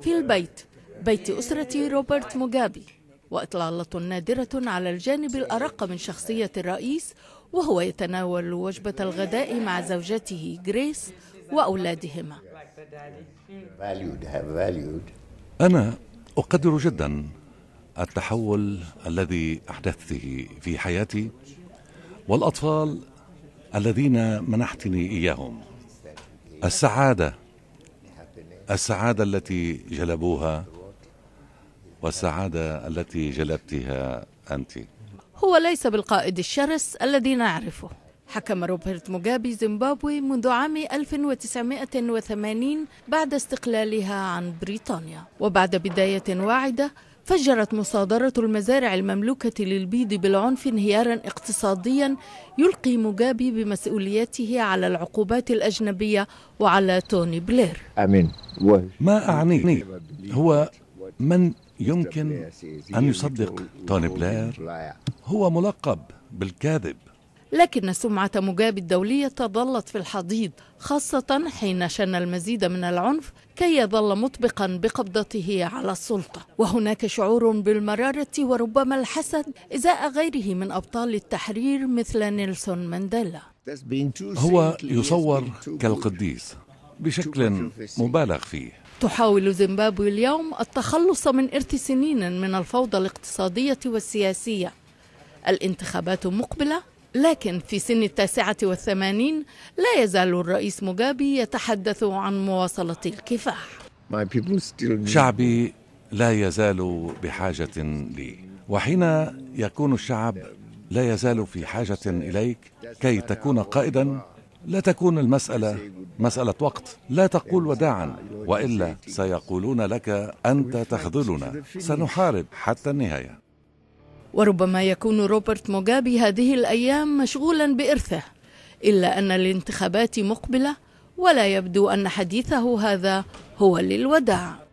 في البيت بيت أسرة روبرت موغابي وإطلالة نادرة على الجانب الأرق من شخصية الرئيس وهو يتناول وجبة الغداء مع زوجته جريس وأولادهما أنا أقدر جدا التحول الذي أحدثته في حياتي والأطفال الذين منحتني إياهم السعادة السعادة التي جلبوها والسعادة التي جلبتها أنت هو ليس بالقائد الشرس الذي نعرفه حكم روبرت موغابي زيمبابوي منذ عام 1980 بعد استقلالها عن بريطانيا وبعد بداية واعدة فجرت مصادرة المزارع المملوكة للبيض بالعنف انهيارا اقتصاديا يلقي موجابي بمسؤوليته على العقوبات الأجنبية وعلى توني بلير ما أعنيه هو من يمكن أن يصدق توني بلير هو ملقب بالكاذب لكن سمعة موجاب الدولية ظلت في الحضيض خاصة حين شن المزيد من العنف كي يظل مطبقا بقبضته على السلطة وهناك شعور بالمرارة وربما الحسد إزاء غيره من أبطال التحرير مثل نيلسون مانديلا هو يصور كالقديس بشكل مبالغ فيه تحاول زيمبابوي اليوم التخلص من إرث سنين من الفوضى الاقتصادية والسياسية الانتخابات مقبلة لكن في سن التاسعة والثمانين لا يزال الرئيس موغابي يتحدث عن مواصلة الكفاح شعبي لا يزال بحاجة لي وحين يكون الشعب لا يزال في حاجة إليك كي تكون قائدا لا تكون المسألة مسألة وقت لا تقول وداعا وإلا سيقولون لك أنت تخذلنا سنحارب حتى النهاية وربما يكون روبرت موغابي هذه الأيام مشغولا بإرثه إلا أن الانتخابات مقبلة ولا يبدو أن حديثه هذا هو للوداع